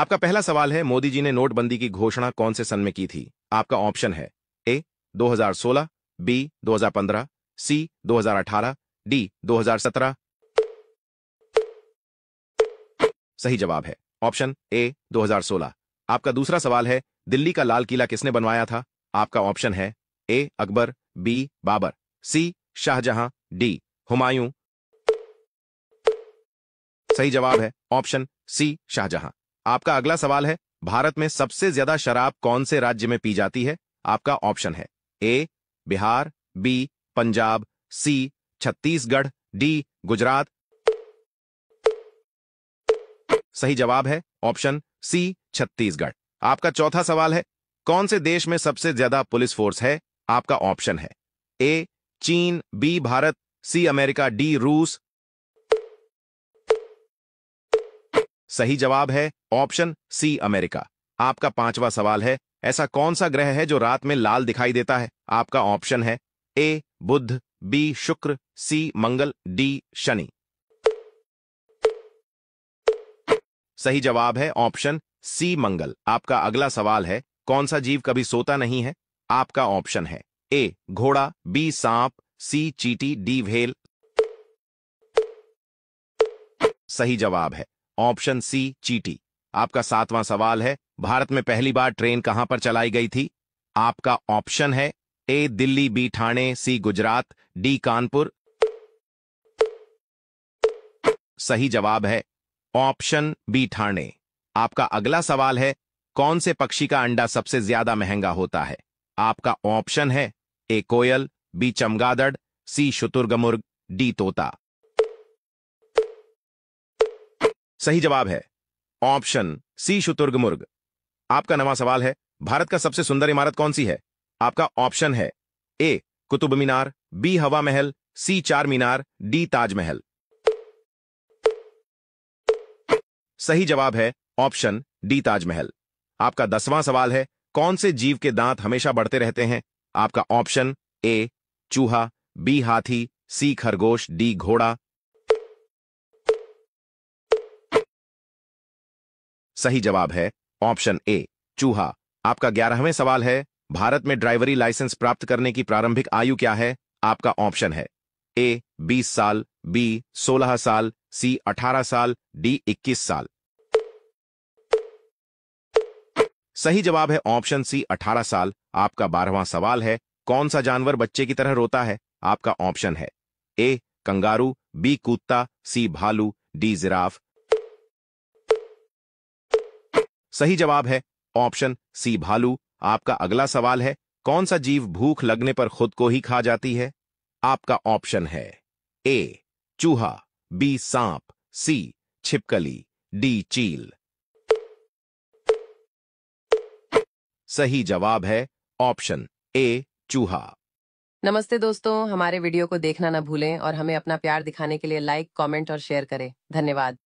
आपका पहला सवाल है मोदी जी ने नोटबंदी की घोषणा कौन से सन में की थी आपका ऑप्शन है ए 2016, बी 2015, सी 2018, डी 2017। सही जवाब है ऑप्शन ए 2016। आपका दूसरा सवाल है दिल्ली का लाल किला किसने बनवाया था आपका ऑप्शन है A Akbar B Babar C Shahjahan D Humayun सही जवाब है ऑप्शन सी शाहजहां आपका अगला सवाल है भारत में सबसे ज्यादा शराब कौन से राज्य में पी जाती है आपका ऑप्शन है A Bihar B Punjab C Chhattisgarh D Gujarat सही जवाब है ऑप्शन सी छत्तीसगढ़ आपका चौथा सवाल है कौन से देश में सबसे ज्यादा पुलिस फोर्स है आपका ऑप्शन है ए चीन B Bharat C America D रूस सही जवाब है ऑप्शन सी अमेरिका आपका पांचवा सवाल है ऐसा कौन सा ग्रह है जो रात में लाल दिखाई देता है आपका ऑप्शन है ए बुद्ध बी शुक्र सी मंगल डी शनि सही जवाब है ऑप्शन सी मंगल आपका अगला सवाल है कौन सा जीव कभी सोता नहीं है आपका ऑप्शन है ए घोड़ा बी सांप सी चीटी डी भेल सही जवाब है ऑप्शन सी चीटी आपका सातवां सवाल है भारत में पहली बार ट्रेन कहां पर चलाई गई थी आपका ऑप्शन है A Delhi B Thane C Gujarat D Kanpur सही जवाब है ऑप्शन बी ठाणे आपका अगला सवाल है कौन से पक्षी का अंडा सबसे ज्यादा महंगा होता है आपका ऑप्शन है ए कोयल बी चमगादड़ सी शुतुर्गमुर्ग डी तोता सही जवाब है ऑप्शन सी शुतुर्गमुर्ग आपका नवा सवाल है भारत का सबसे सुंदर इमारत कौन सी है आपका ऑप्शन है ए कुतुब मीनार बी हवा महल सी चार मीनार डी ताजमहल सही जवाब है ऑप्शन डी ताजमहल आपका दसवां सवाल है कौन से जीव के दांत हमेशा बढ़ते रहते हैं आपका ऑप्शन ए चूहा बी हाथी सी खरगोश डी घोड़ा सही जवाब है ऑप्शन ए चूहा आपका ग्यारहवें सवाल है भारत में ड्राइवरी लाइसेंस प्राप्त करने की प्रारंभिक आयु क्या है आपका ऑप्शन है ए 20 साल बी 16 साल सी 18 साल डी 21 साल सही जवाब है ऑप्शन सी 18 साल आपका बारहवां सवाल है कौन सा जानवर बच्चे की तरह रोता है आपका ऑप्शन है ए कंगारू बी कुत्ता सी भालू डी जिराफ सही जवाब है ऑप्शन सी भालू आपका अगला सवाल है कौन सा जीव भूख लगने पर खुद को ही खा जाती है आपका ऑप्शन है ए चूहा बी सांप सी छिपकली डी चील सही जवाब है ऑप्शन ए चूहा नमस्ते दोस्तों हमारे वीडियो को देखना ना भूलें और हमें अपना प्यार दिखाने के लिए लाइक कमेंट और शेयर करें धन्यवाद